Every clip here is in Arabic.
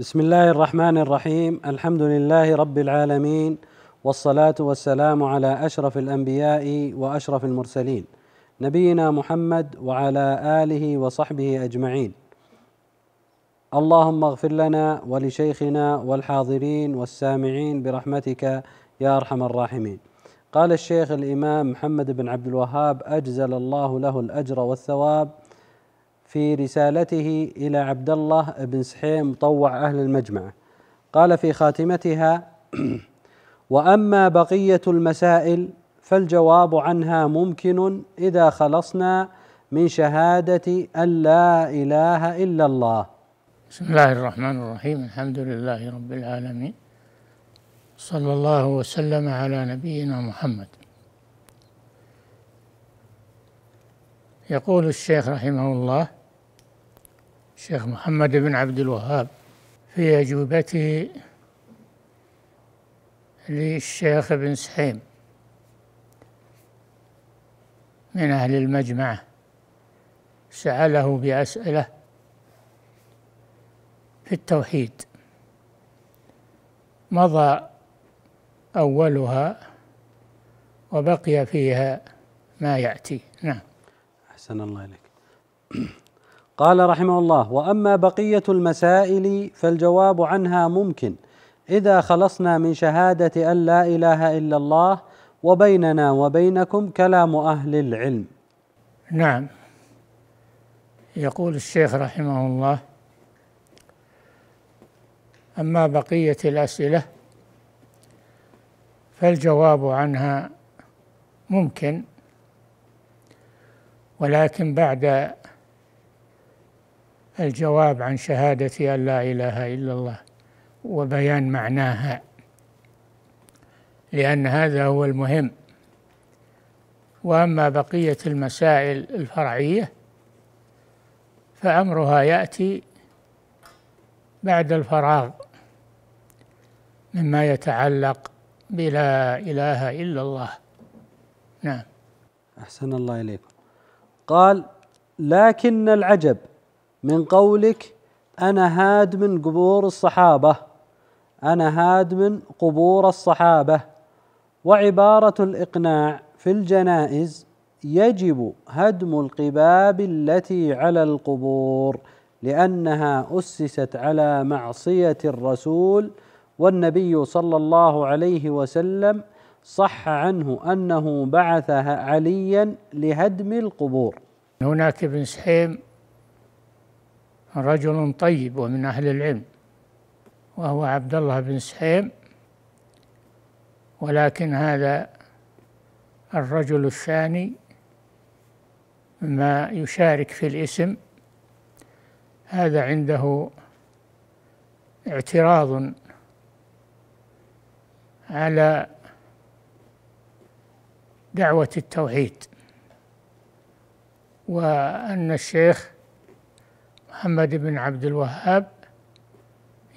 بسم الله الرحمن الرحيم الحمد لله رب العالمين والصلاه والسلام على اشرف الانبياء واشرف المرسلين نبينا محمد وعلى اله وصحبه اجمعين اللهم اغفر لنا ولشيخنا والحاضرين والسامعين برحمتك يا ارحم الراحمين قال الشيخ الامام محمد بن عبد الوهاب اجزل الله له الاجر والثواب في رسالته إلى عبد الله بن سحيم طوع أهل المجمع قال في خاتمتها وأما بقية المسائل فالجواب عنها ممكن إذا خلصنا من شهادة أن لا إله إلا الله بسم الله الرحمن الرحيم الحمد لله رب العالمين صلى الله وسلم على نبينا محمد يقول الشيخ رحمه الله الشيخ محمد بن عبد الوهاب في أجوبته للشيخ بن سحيم من أهل المجمعة سأله بأسئلة في التوحيد مضى أولها وبقي فيها ما يأتي نعم أحسن الله إليك قال رحمه الله واما بقيه المسائل فالجواب عنها ممكن اذا خلصنا من شهاده ان لا اله الا الله وبيننا وبينكم كلام اهل العلم نعم يقول الشيخ رحمه الله اما بقيه الاسئله فالجواب عنها ممكن ولكن بعد الجواب عن شهادة أن لا إله إلا الله وبيان معناها لأن هذا هو المهم وأما بقية المسائل الفرعية فأمرها يأتي بعد الفراغ مما يتعلق بلا إله إلا الله نعم أحسن الله إليكم قال لكن العجب من قولك أنا هاد من قبور الصحابة أنا هاد من قبور الصحابة وعبارة الإقناع في الجنائز يجب هدم القباب التي على القبور لأنها أسست على معصية الرسول والنبي صلى الله عليه وسلم صح عنه أنه بعث عليا لهدم القبور هناك ابن سحيم رجل طيب ومن أهل العلم وهو عبد الله بن سحيم ولكن هذا الرجل الثاني ما يشارك في الاسم هذا عنده اعتراض على دعوة التوحيد وأن الشيخ محمد بن عبد الوهاب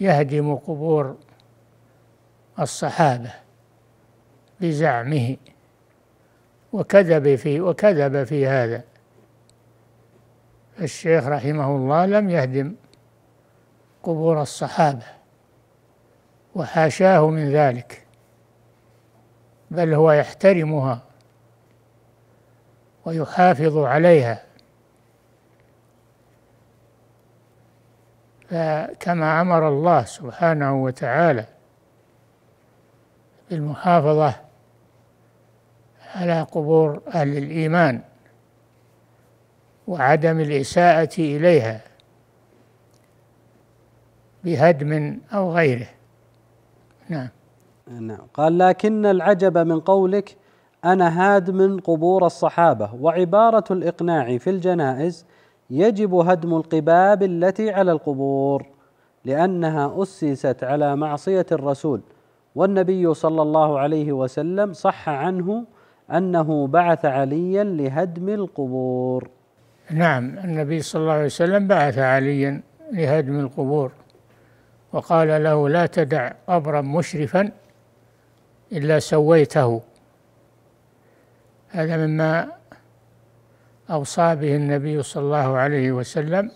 يهدم قبور الصحابة بزعمه وكذب في وكذب في هذا الشيخ رحمه الله لم يهدم قبور الصحابة وحاشاه من ذلك بل هو يحترمها ويحافظ عليها كما أمر الله سبحانه وتعالى بالمحافظة على قبور أهل الإيمان وعدم الإساءة إليها بهدم أو غيره نعم نعم قال لكن العجب من قولك أنا هادم قبور الصحابة وعبارة الإقناع في الجنائز يجب هدم القباب التي على القبور لانها اسست على معصيه الرسول والنبي صلى الله عليه وسلم صح عنه انه بعث عليا لهدم القبور. نعم النبي صلى الله عليه وسلم بعث عليا لهدم القبور وقال له لا تدع قبرا مشرفا الا سويته هذا مما أوصى به النبي صلى الله عليه وسلم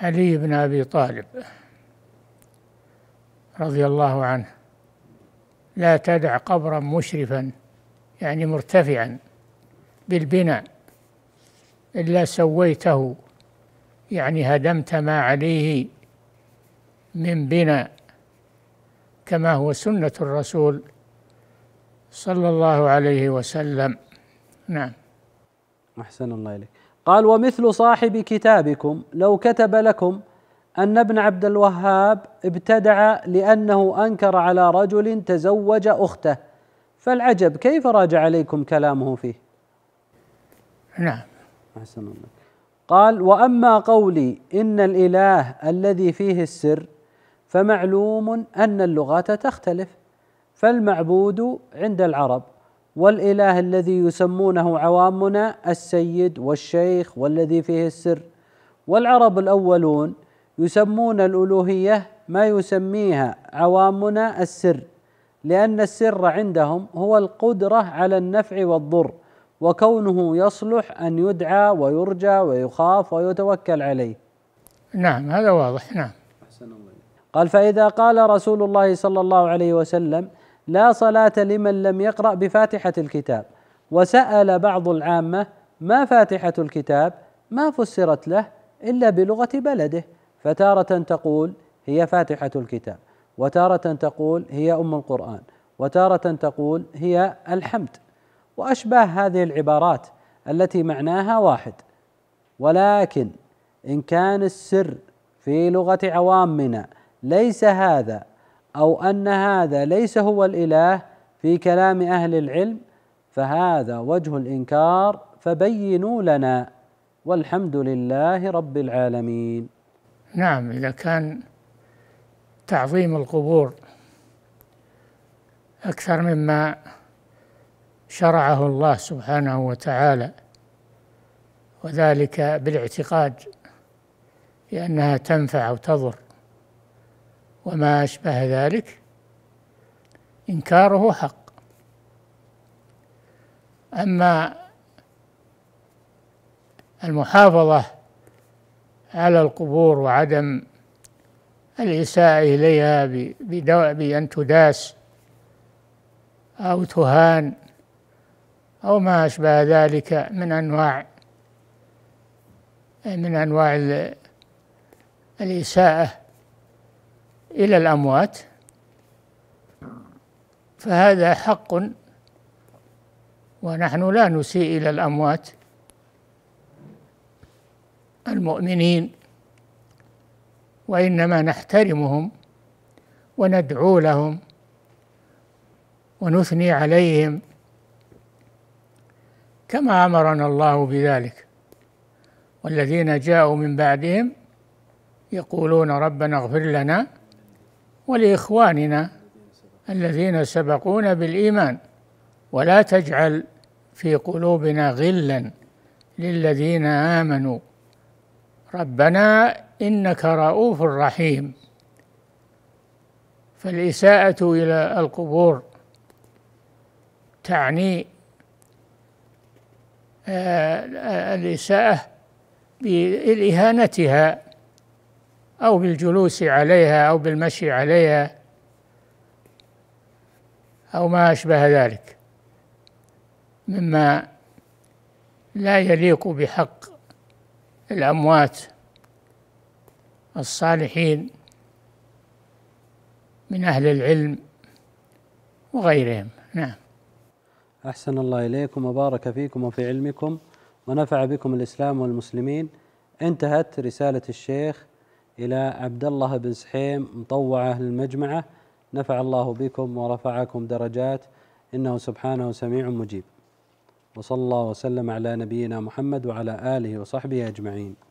علي بن أبي طالب رضي الله عنه لا تدع قبرا مشرفا يعني مرتفعا بالبناء إلا سويته يعني هدمت ما عليه من بناء كما هو سنة الرسول صلى الله عليه وسلم نعم أحسن الله إليك قال ومثل صاحب كتابكم لو كتب لكم أن ابن عبد الوهاب ابتدع لأنه أنكر على رجل تزوج أخته فالعجب كيف راجع عليكم كلامه فيه نعم أحسن الله قال وأما قولي إن الإله الذي فيه السر فمعلوم أن اللغات تختلف فالمعبود عند العرب والاله الذي يسمونه عوامنا السيد والشيخ والذي فيه السر والعرب الاولون يسمون الالوهيه ما يسميها عوامنا السر لان السر عندهم هو القدره على النفع والضر وكونه يصلح ان يدعى ويرجى ويخاف ويتوكل عليه. نعم هذا واضح نعم. احسن الله. قال فاذا قال رسول الله صلى الله عليه وسلم لا صلاة لمن لم يقرأ بفاتحة الكتاب وسأل بعض العامة ما فاتحة الكتاب ما فسرت له إلا بلغة بلده فتارة تقول هي فاتحة الكتاب وتارة تقول هي أم القرآن وتارة تقول هي الحمد وأشباه هذه العبارات التي معناها واحد ولكن إن كان السر في لغة عوامنا ليس هذا او ان هذا ليس هو الاله في كلام اهل العلم فهذا وجه الانكار فبينوا لنا والحمد لله رب العالمين. نعم اذا كان تعظيم القبور اكثر مما شرعه الله سبحانه وتعالى وذلك بالاعتقاد بانها تنفع او تضر وما أشبه ذلك إنكاره حق أما المحافظة على القبور وعدم الإساءة إليها بأن تداس أو تهان أو ما أشبه ذلك من أنواع من أنواع الإساءة إلى الأموات فهذا حق ونحن لا نسيء إلى الأموات المؤمنين وإنما نحترمهم وندعو لهم ونثني عليهم كما أمرنا الله بذلك والذين جاءوا من بعدهم يقولون ربنا اغفر لنا ولاخواننا الذين سبقونا بالايمان ولا تجعل في قلوبنا غلا للذين امنوا ربنا انك رؤوف رحيم فالاساءه الى القبور تعني آه، آه، الاساءه بإهانتها أو بالجلوس عليها أو بالمشي عليها أو ما أشبه ذلك مما لا يليق بحق الأموات الصالحين من أهل العلم وغيرهم نعم أحسن الله إليكم وبارك فيكم وفي علمكم ونفع بكم الإسلام والمسلمين انتهت رسالة الشيخ إلى عبد الله بن سحيم مطوعة للمجمعة نفع الله بكم ورفعكم درجات إنه سبحانه سميع مجيب وصلى الله وسلم على نبينا محمد وعلى آله وصحبه أجمعين